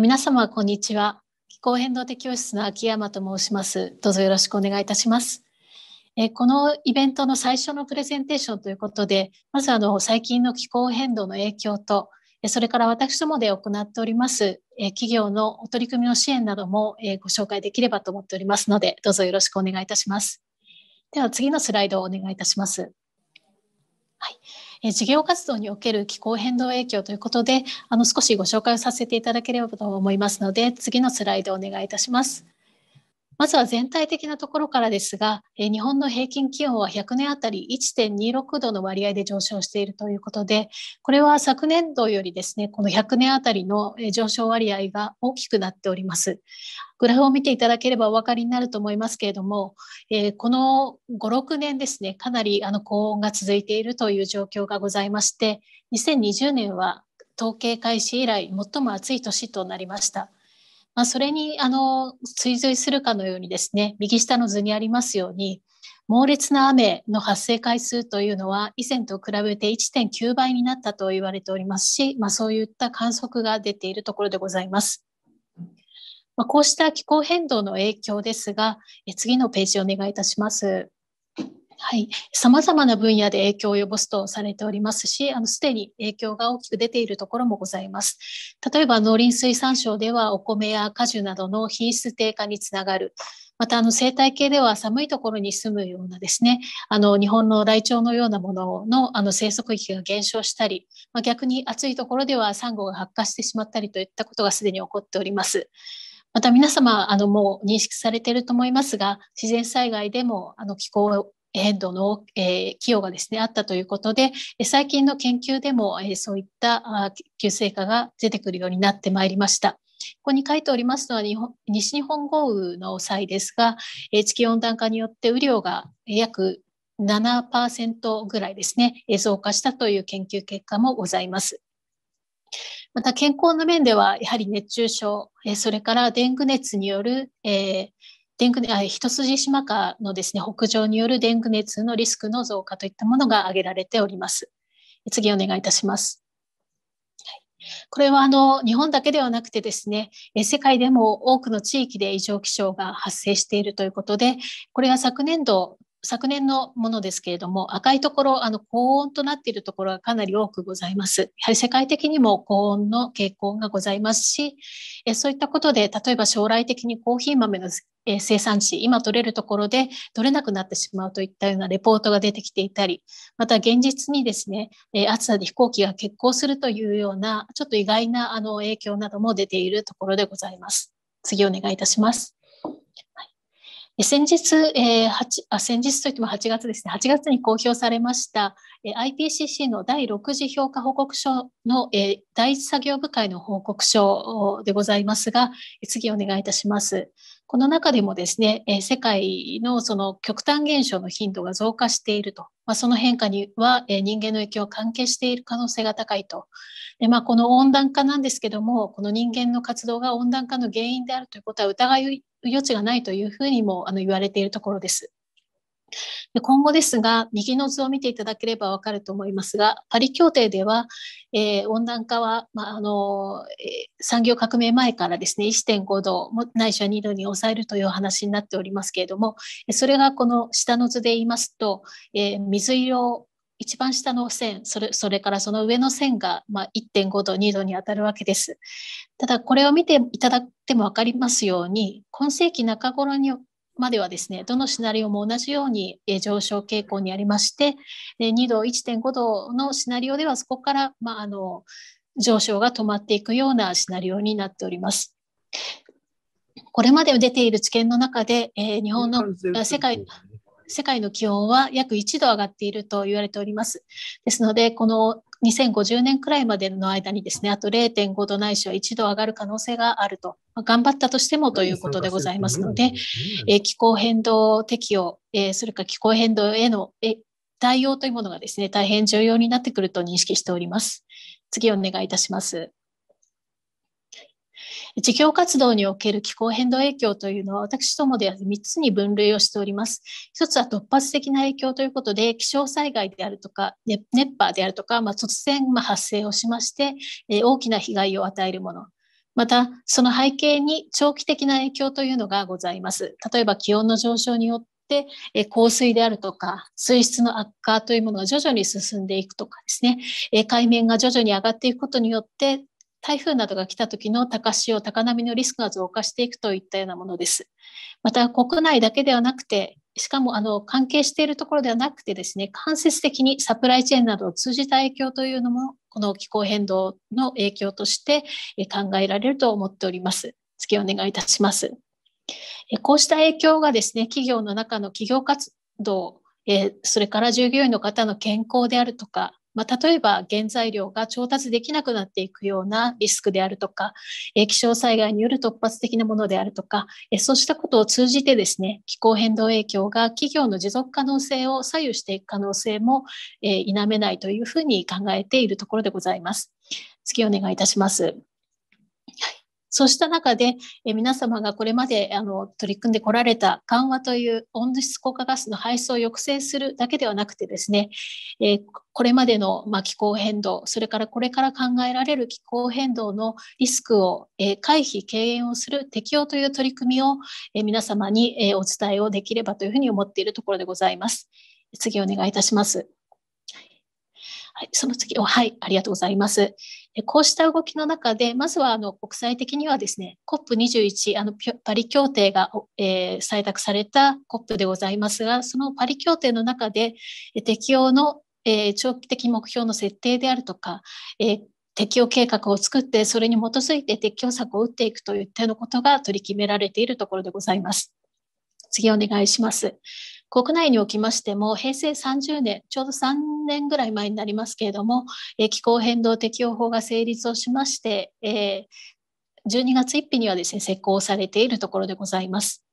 皆様、こんにちは。気候変動的教室の秋山と申します。どうぞよろしくお願いいたします。えこのイベントの最初のプレゼンテーションということで、まずあの最近の気候変動の影響と、それから私どもで行っておりますえ企業のお取り組みの支援などもえご紹介できればと思っておりますので、どうぞよろしくお願いいたします。では次のスライドをお願いいたします。はい。え事業活動における気候変動影響ということであの少しご紹介をさせていただければと思いますので次のスライドをお願いいたします。まずは全体的なところからですが、日本の平均気温は100年あたり1.26度の割合で上昇しているということで、これは昨年度よりですね、この100年あたりの上昇割合が大きくなっております。グラフを見ていただければお分かりになると思いますけれども、えこの5、6年ですね、かなりあの高温が続いているという状況がございまして、2020年は統計開始以来最も暑い年となりました。まあ、それにあの追随するかのようにですね右下の図にありますように猛烈な雨の発生回数というのは以前と比べて1.9倍になったと言われておりますし、まあ、そういった観測が出ているところでございます。まあ、こうした気候変動の影響ですが、次のページお願いいたします。はい、様々な分野で影響を及ぼすとされておりますし、あのすでに影響が大きく出ているところもございます。例えば農林水産省ではお米や果樹などの品質低下につながる。またあの生態系では寒いところに住むようなですね、あの日本のライチョウのようなもののあの生息域が減少したり、まあ、逆に暑いところではサンゴが発火してしまったりといったことがすでに起こっております。また皆様あのもう認識されていると思いますが自然災害でもあの気候ンドの、え寄与がですね、あったということで、最近の研究でも、えそういったあ急成果が出てくるようになってまいりました。ここに書いておりますのは日本西日本豪雨の際ですが、え地球温暖化によって雨量が約7%ぐらいですね、増加したという研究結果もございます。また健康の面では、やはり熱中症、それからデング熱による、えーデングあ一筋島下のですね北上によるデング熱のリスクの増加といったものが挙げられております。次お願いいたします。これはあの日本だけではなくてですね、世界でも多くの地域で異常気象が発生しているということで、これが昨年度昨年のものですけれども、赤いところ、あの高温となっているところがかなり多くございます。やはり世界的にも高温の傾向がございますし、そういったことで、例えば将来的にコーヒー豆のえ生産地、今取れるところで取れなくなってしまうといったようなレポートが出てきていたり、また現実にですね、え暑さで飛行機が欠航するというような、ちょっと意外なあの影響なども出ているところでございます。次お願いいたします。先日、えー、あ先日といっても8月ですね、8月に公表されました、え IPCC の第6次評価報告書の、えー、第一作業部会の報告書でございますが、次お願いいたします。この中でもですね、え世界のその極端現象の頻度が増加していると、まあ、その変化には、え人間の影響を関係している可能性が高いと。でまあ、この温暖化なんですけども、この人間の活動が温暖化の原因であるということは疑う余地がないというふうにもあの言われているところです。で今後ですが、右の図を見ていただければわかると思いますが、パリ協定では、えー、温暖化は、まああのえー、産業革命前からですね、1.5度、ないしは2度に抑えるという話になっておりますけれども、それがこの下の図で言いますと、えー、水色一番下の線それそれからその上の線が、まあ、1.5度2度に当たるわけですただこれを見ていただいても分かりますように今世紀中頃にまではですね、どのシナリオも同じように上昇傾向にありまして、2度、1.5度のシナリオではそこから、まあ、あの上昇が止まっていくようなシナリオになっております。これまで出ている知見の中で、えー、日本の世界、世界の気温は約1度上がっていると言われております。ですので、この2050年くらいまでの間にですね、あと0.5度ないしは1度上がる可能性があると、まあ、頑張ったとしてもということでございますので、え気候変動適用、えそれから気候変動へのえ対応というものがですね、大変重要になってくると認識しております。次お願いいたします。事業活動における気候変動影響というのは私どもでは3つに分類をしております。1つは突発的な影響ということで気象災害であるとか熱波であるとか、まあ、突然発生をしまして大きな被害を与えるもの。また、その背景に長期的な影響というのがございます。例えば気温の上昇によって降水であるとか水質の悪化というものが徐々に進んでいくとかですね海面が徐々に上がっていくことによって台風などが来た時の高潮、高波のリスクが増加していくといったようなものです。また国内だけではなくて、しかもあの関係しているところではなくてですね、間接的にサプライチェーンなどを通じた影響というのも、この気候変動の影響として考えられると思っております。次お願いいたします。こうした影響がですね、企業の中の企業活動、それから従業員の方の健康であるとか、まあ、例えば原材料が調達できなくなっていくようなリスクであるとか、気象災害による突発的なものであるとか、えそうしたことを通じてですね、気候変動影響が企業の持続可能性を左右していく可能性も、え否めないというふうに考えているところでございます。次お願いいたします。そうした中で、え皆様がこれまであの取り組んでこられた緩和という温室効果ガスの排出を抑制するだけではなくてですね、えこれまでの、ま気候変動、それからこれから考えられる気候変動のリスクを、え回避、軽減をする適用という取り組みを、え皆様に、えお伝えをできればというふうに思っているところでございます。次お願いいたします。はい、その次お、はい、ありがとうございます。こうした動きの中で、まずはあの国際的にはですね、COP21、あのパリ協定が、えー、採択された COP でございますが、そのパリ協定の中で、適用の、えー、長期的目標の設定であるとか、えー適用計画を作って、それに基づいて適用策を打っていくといったようなことが取り決められているところでございます。次お願いします。国内におきましても、平成30年、ちょうど3年ぐらい前になりますけれども、え気候変動適用法が成立をしまして、え12月1日にはですね、施行されているところでございます。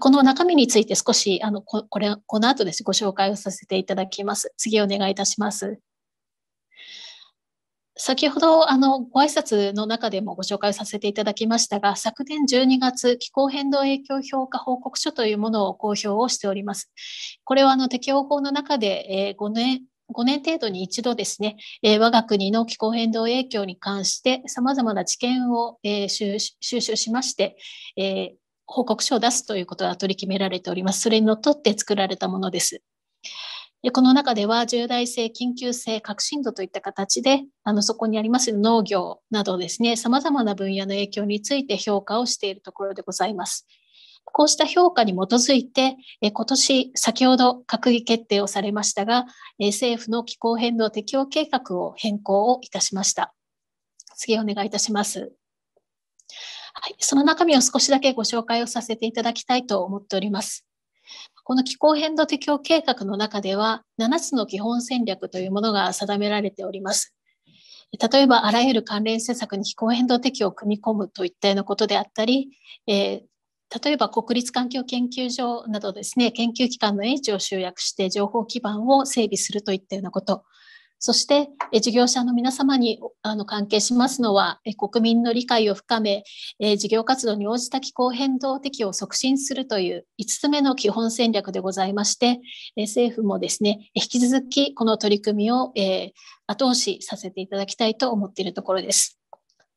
この中身について少し、あの、これ、この後です、ね、ご紹介をさせていただきます。次お願いいたします。先ほどあのご挨拶の中でもご紹介させていただきましたが、昨年12月、気候変動影響評価報告書というものを公表をしております。これはあの適用法の中で、えー、5年、5年程度に一度ですね、えー、我が国の気候変動影響に関して様々な知見を、えー、収集しまして、え報告書を出すということが取り決められております。それにのっとって作られたものです。でこの中では重大性、緊急性、革新度といった形で、あのそこにあります農業などですね、様々な分野の影響について評価をしているところでございます。こうした評価に基づいて、今年先ほど閣議決定をされましたが、政府の気候変動適用計画を変更をいたしました。次お願いいたします。はい、その中身を少しだけご紹介をさせていただきたいと思っております。この気候変動適応計画の中では、7つの基本戦略というものが定められております。例えば、あらゆる関連政策に気候変動適応を組み込むといったようなことであったり、えー、例えば国立環境研究所などですね、研究機関の英知を集約して情報基盤を整備するといったようなこと、そして事業者の皆様にあの関係しますのは国民の理解を深め事業活動に応じた気候変動適応を促進するという5つ目の基本戦略でございまして政府もですね引き続きこの取り組みを後押しさせていただきたいと思っているところです。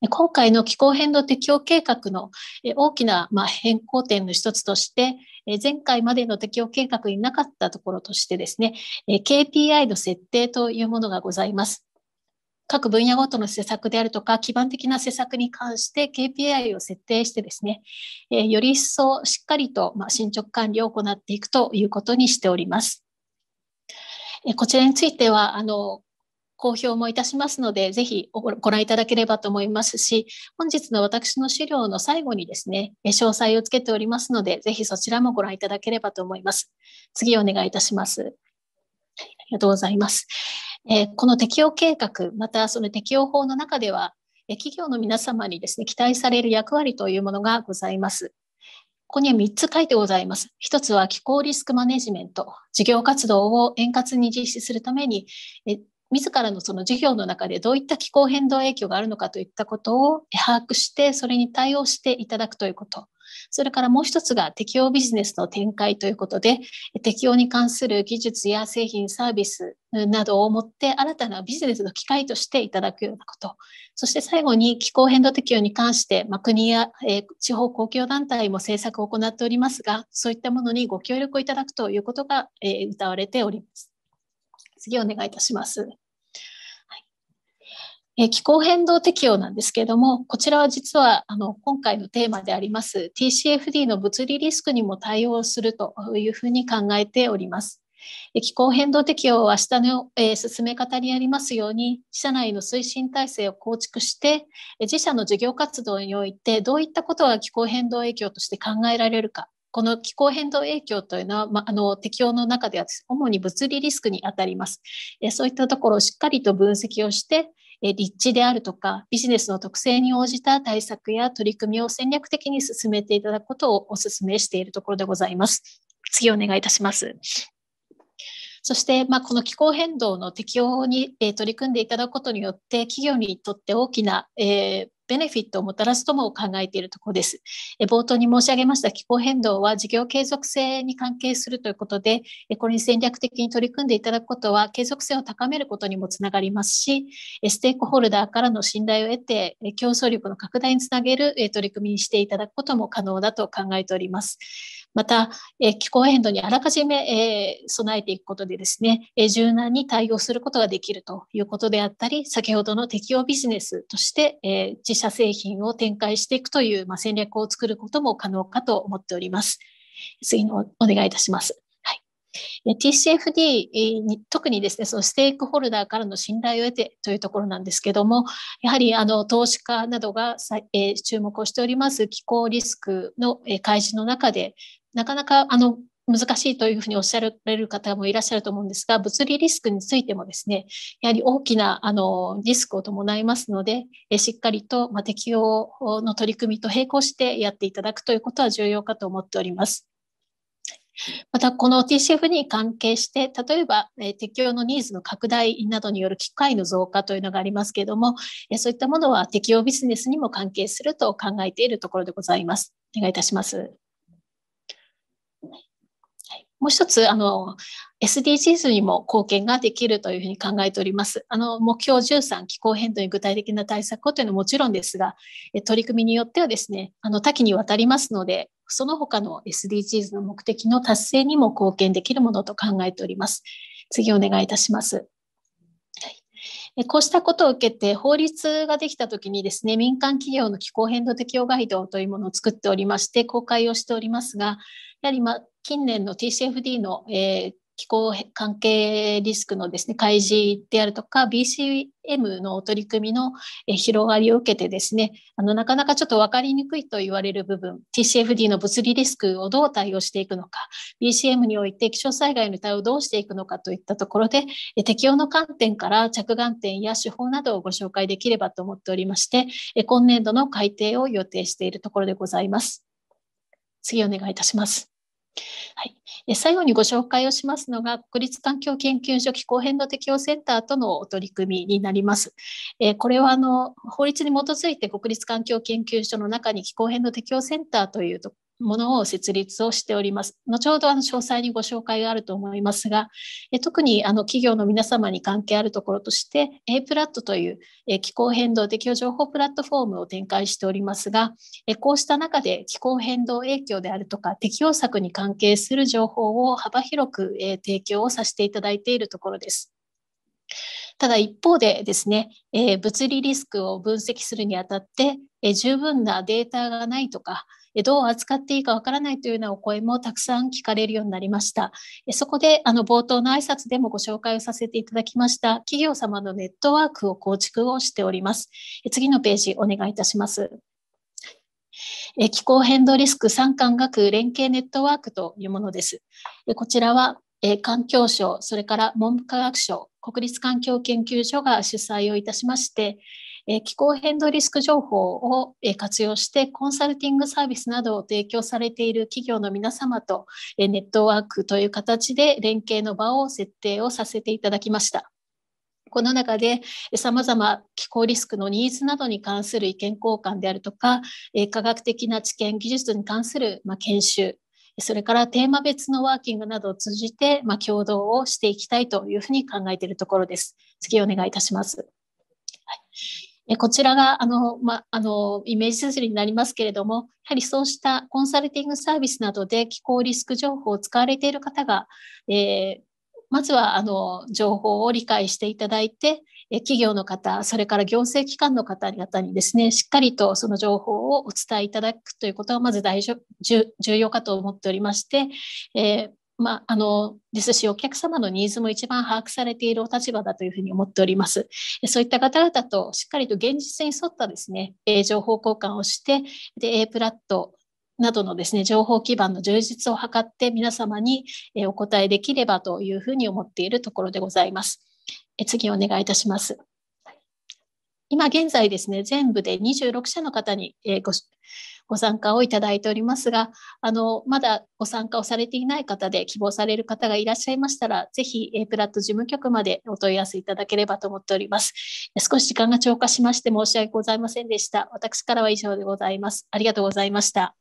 今回の気候変動適応計画の大きな変更点の一つとして前回までの適用計画になかったところとしてですね、KPI の設定というものがございます。各分野ごとの施策であるとか、基盤的な施策に関して KPI を設定してですね、より一層しっかりと進捗管理を行っていくということにしております。こちらについては、あの、公表もいたしますので、ぜひご覧いただければと思いますし、本日の私の資料の最後にですね、詳細をつけておりますので、ぜひそちらもご覧いただければと思います。次お願いいたします。ありがとうございます。えこの適用計画、またその適用法の中では、企業の皆様にですね、期待される役割というものがございます。ここには3つ書いてございます。1つは気候リスクマネジメント。事業活動を円滑に実施するために、自らのその事業の中でどういった気候変動影響があるのかといったことを把握して、それに対応していただくということ。それからもう一つが適用ビジネスの展開ということで、適用に関する技術や製品、サービスなどをもって新たなビジネスの機会としていただくようなこと。そして最後に気候変動適用に関して、国や、地方公共団体も政策を行っておりますが、そういったものにご協力をいただくということが、謳われております。次お願いいたします。え気候変動適用なんですけれども、こちらは実はあの今回のテーマであります TCFD の物理リスクにも対応するというふうに考えております。気候変動適用は下の、え進め方にありますように、社内の推進体制を構築して、自社の事業活動においてどういったことが気候変動影響として考えられるか、この気候変動影響というのは、まあの適用の中では主に物理リスクにあたります。えそういったところをしっかりと分析をして、え立地であるとかビジネスの特性に応じた対策や取り組みを戦略的に進めていただくことをお勧めしているところでございます。次お願いいたします。そして、まあ、この気候変動の適用に、え取り組んでいただくことによって、企業にとって大きな、えベネフィットをもたらすとも考えているところです。冒頭に申し上げました気候変動は事業継続性に関係するということで、これに戦略的に取り組んでいただくことは継続性を高めることにもつながりますし、ステークホルダーからの信頼を得て、競争力の拡大につなげる取り組みにしていただくことも可能だと考えております。また、気候変動にあらかじめ備えていくことでですね、柔軟に対応することができるということであったり、先ほどの適用ビジネスとして実社製品を展開していくという、まあ、戦略を作ることも可能かと思っております。次のお願いいたします。はい、TCFD に特にですね、そのステークホルダーからの信頼を得てというところなんですけども、やはりあの投資家などが、えー、注目をしております気候リスクのえ開示の中で、なかなかあの難しいというふうにおっしゃられる方もいらっしゃると思うんですが、物理リスクについてもですね、やはり大きなあのリスクを伴いますので、しっかりと適用の取り組みと並行してやっていただくということは重要かと思っております。また、この TCF に関係して、例えば適用のニーズの拡大などによる機会の増加というのがありますけれども、そういったものは適用ビジネスにも関係すると考えているところでございます。お願いいたします。もう一つ、あの、SDGs にも貢献ができるというふうに考えております。あの、目標13、気候変動に具体的な対策をというのはもちろんですが、取り組みによってはですね、あの、多岐にわたりますので、その他の SDGs の目的の達成にも貢献できるものと考えております。次お願いいたします。こうしたことを受けて法律ができたときにですね、民間企業の気候変動適用ガイドというものを作っておりまして、公開をしておりますが、やはり、ま、近年の TCFD の、えー、気候関係リスクのですね、開示であるとか、BCM の取り組みの広がりを受けてですね、あの、なかなかちょっと分かりにくいと言われる部分、TCFD の物理リスクをどう対応していくのか、BCM において気象災害の対応をどうしていくのかといったところで、適用の観点から着眼点や手法などをご紹介できればと思っておりまして、今年度の改定を予定しているところでございます。次お願いいたします。はい、え最後にご紹介をしますのが国立環境研究所気候変動適応センターとの取り組みになります。えこれはあの法律に基づいて国立環境研究所の中に気候変動適応センターというとものを設立をしております。後ほどあの詳細にご紹介があると思いますが、え特にあの企業の皆様に関係あるところとして、A プラットというえ気候変動適用情報プラットフォームを展開しておりますが、えこうした中で気候変動影響であるとか適用策に関係する情報を幅広くえ提供をさせていただいているところです。ただ一方でですね、え物理リスクを分析するにあたって、え十分なデータがないとか、どう扱っていいかわからないというようなお声もたくさん聞かれるようになりました。そこであの冒頭の挨拶でもご紹介をさせていただきました企業様のネットワークを構築をしております。次のページお願いいたします。気候変動リスク産官学連携ネットワークというものです。こちらは環境省、それから文部科学省、国立環境研究所が主催をいたしまして、え気候変動リスク情報を、え活用してコンサルティングサービスなどを提供されている企業の皆様と、えネットワークという形で連携の場を設定をさせていただきました。この中でさまざま気候リスクのニーズなどに関する意見交換であるとか科学的な知見技術に関する研修それからテーマ別のワーキングなどを通じて共同をしていきたいというふうに考えているところです。次お願いいたします。はいえこちらがあの、ま、あのイメージすすりになりますけれども、やはりそうしたコンサルティングサービスなどで気候リスク情報を使われている方が、えー、まずはあの情報を理解していただいて、企業の方、それから行政機関の方々にですね、しっかりとその情報をお伝えいただくということは、まず大重要かと思っておりまして、えー、まあ、あのですしお客様のニーズも一番把握されているお立場だというふうに思っておりますそういった方々としっかりと現実に沿ったですね情報交換をしてで A プラットなどのですね情報基盤の充実を図って皆様にお答えできればというふうに思っているところでございます次お願いいたします今現在ですね、全部で26社の方に、えー、ごご参加をいただいておりますが、あの、まだご参加をされていない方で希望される方がいらっしゃいましたら、ぜひ、えー、プラット事務局までお問い合わせいただければと思っております。少し時間が超過しまして申し訳ございませんでした。私からは以上でございます。ありがとうございました。